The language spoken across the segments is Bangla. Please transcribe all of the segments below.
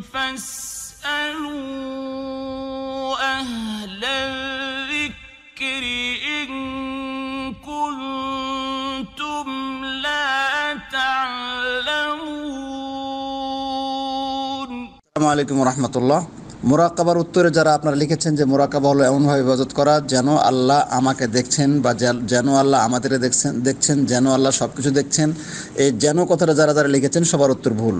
فاسألوا أهل الذكر إن كنتم لا تعلمون السلام عليكم ورحمة الله মোরাকাবার উত্তরে যারা আপনারা লিখেছেন যে মোরাকাবা হলো এমনভাবে ইবাদত করা যেন আল্লাহ আমাকে দেখছেন বা যেন আল্লাহ আমাদের দেখছেন দেখছেন যেন আল্লাহ সব কিছু দেখছেন এই যেন কথাটা যারা যারা লিখেছেন সবার উত্তর ভুল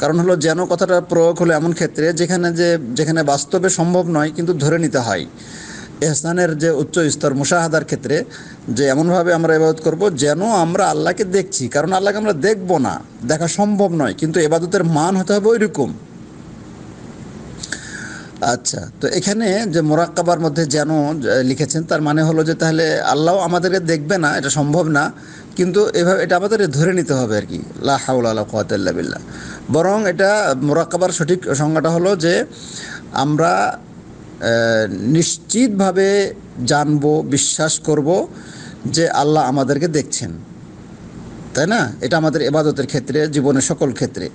কারণ হলো যেন কথাটা প্রয়োগ হলো এমন ক্ষেত্রে যেখানে যে যেখানে বাস্তবে সম্ভব নয় কিন্তু ধরে নিতে হয় এহসানের যে উচ্চ স্তর মুশাহাদার ক্ষেত্রে যে এমনভাবে আমরা এবাদত করব যেন আমরা আল্লাহকে দেখছি কারণ আল্লাহকে আমরা দেখব না দেখা সম্ভব নয় কিন্তু এবাদতের মান হতে হবে ওইরকম আচ্ছা তো এখানে যে মোরাক্কাবার মধ্যে যেন লিখেছেন তার মানে হলো যে তাহলে আল্লাহ আমাদেরকে দেখবে না এটা সম্ভব না কিন্তু এভাবে এটা আমাদের ধরে নিতে হবে আর কি লাহাউল্লা বিল্লাহ বরং এটা মোরাক্কাবার সঠিক সংজ্ঞাটা হলো যে আমরা নিশ্চিতভাবে জানবো বিশ্বাস করব যে আল্লাহ আমাদেরকে দেখছেন তাই না এটা আমাদের এবাদতের ক্ষেত্রে জীবনের সকল ক্ষেত্রে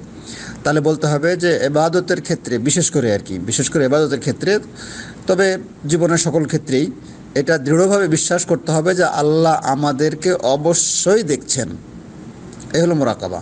তাহলে বলতে হবে যে এবাদতের ক্ষেত্রে বিশেষ করে আর কি বিশেষ করে এবাদতের ক্ষেত্রে তবে জীবনের সকল ক্ষেত্রেই এটা দৃঢ়ভাবে বিশ্বাস করতে হবে যে আল্লাহ আমাদেরকে অবশ্যই দেখছেন এ হলো মোরাকাবা